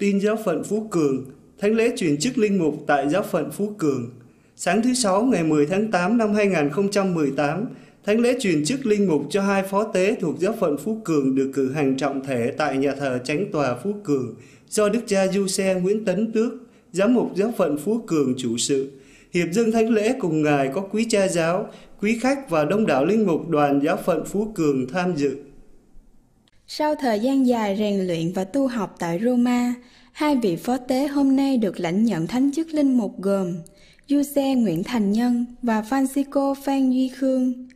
tin giáo phận Phú Cường, thánh lễ chuyển chức linh mục tại giáo phận Phú Cường. Sáng thứ Sáu ngày 10 tháng 8 năm 2018, thánh lễ truyền chức linh mục cho hai phó tế thuộc giáo phận Phú Cường được cử hành trọng thể tại nhà thờ Chánh tòa Phú Cường do Đức cha Du Xe Nguyễn Tấn Tước, giám mục giáo phận Phú Cường chủ sự. Hiệp dương thánh lễ cùng ngài có quý cha giáo, quý khách và đông đảo linh mục đoàn giáo phận Phú Cường tham dự. Sau thời gian dài rèn luyện và tu học tại Roma, hai vị phó tế hôm nay được lãnh nhận thánh chức linh mục gồm Giuse Nguyễn Thành Nhân và Francisco Phan Duy Khương.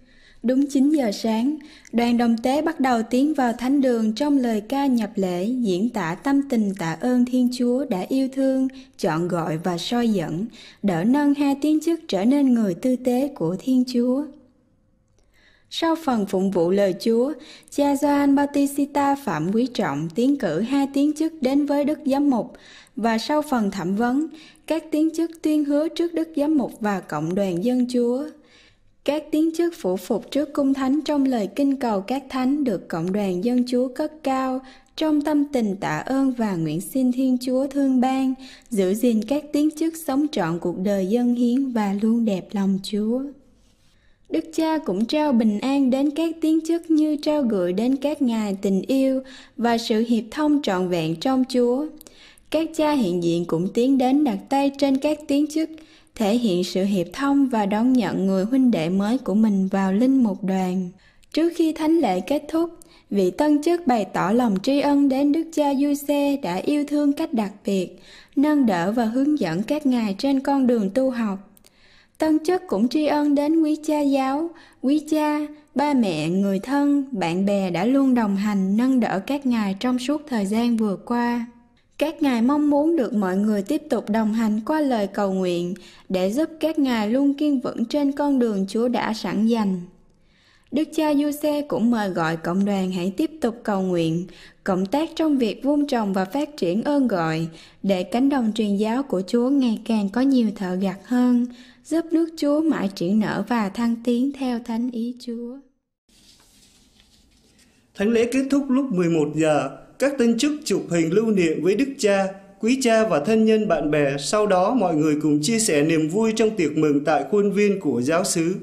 Đúng 9 giờ sáng, đoàn đồng tế bắt đầu tiến vào thánh đường trong lời ca nhập lễ diễn tả tâm tình tạ ơn Thiên Chúa đã yêu thương, chọn gọi và soi dẫn, đỡ nâng hai tiến chức trở nên người tư tế của Thiên Chúa. Sau phần phụng vụ lời Chúa, cha Gioan Bautista Phạm Quý Trọng tiến cử hai tiến chức đến với Đức Giám Mục và sau phần thẩm vấn, các tiến chức tuyên hứa trước Đức Giám Mục và Cộng đoàn Dân Chúa. Các tiến chức phủ phục trước cung thánh trong lời kinh cầu các thánh được Cộng đoàn Dân Chúa cất cao trong tâm tình tạ ơn và nguyện xin Thiên Chúa thương ban, giữ gìn các tiến chức sống trọn cuộc đời dân hiến và luôn đẹp lòng Chúa. Đức Cha cũng trao bình an đến các tiếng chức như trao gửi đến các ngài tình yêu và sự hiệp thông trọn vẹn trong Chúa. Các cha hiện diện cũng tiến đến đặt tay trên các tiếng chức, thể hiện sự hiệp thông và đón nhận người huynh đệ mới của mình vào linh mục đoàn. Trước khi thánh lễ kết thúc, vị tân chức bày tỏ lòng tri ân đến Đức Cha Du Xe đã yêu thương cách đặc biệt, nâng đỡ và hướng dẫn các ngài trên con đường tu học Tân chức cũng tri ân đến quý cha giáo, quý cha, ba mẹ, người thân, bạn bè đã luôn đồng hành nâng đỡ các ngài trong suốt thời gian vừa qua. Các ngài mong muốn được mọi người tiếp tục đồng hành qua lời cầu nguyện để giúp các ngài luôn kiên vững trên con đường Chúa đã sẵn dành. Đức cha Giuse cũng mời gọi cộng đoàn hãy tiếp tục cầu nguyện, cộng tác trong việc vun trồng và phát triển ơn gọi để cánh đồng truyền giáo của Chúa ngày càng có nhiều thợ gặt hơn, giúp nước Chúa mãi triển nở và thăng tiến theo thánh ý Chúa. Thánh lễ kết thúc lúc 11 giờ, các tân chức chụp hình lưu niệm với Đức Cha, quý cha và thân nhân bạn bè, sau đó mọi người cùng chia sẻ niềm vui trong tiệc mừng tại khuôn viên của giáo xứ.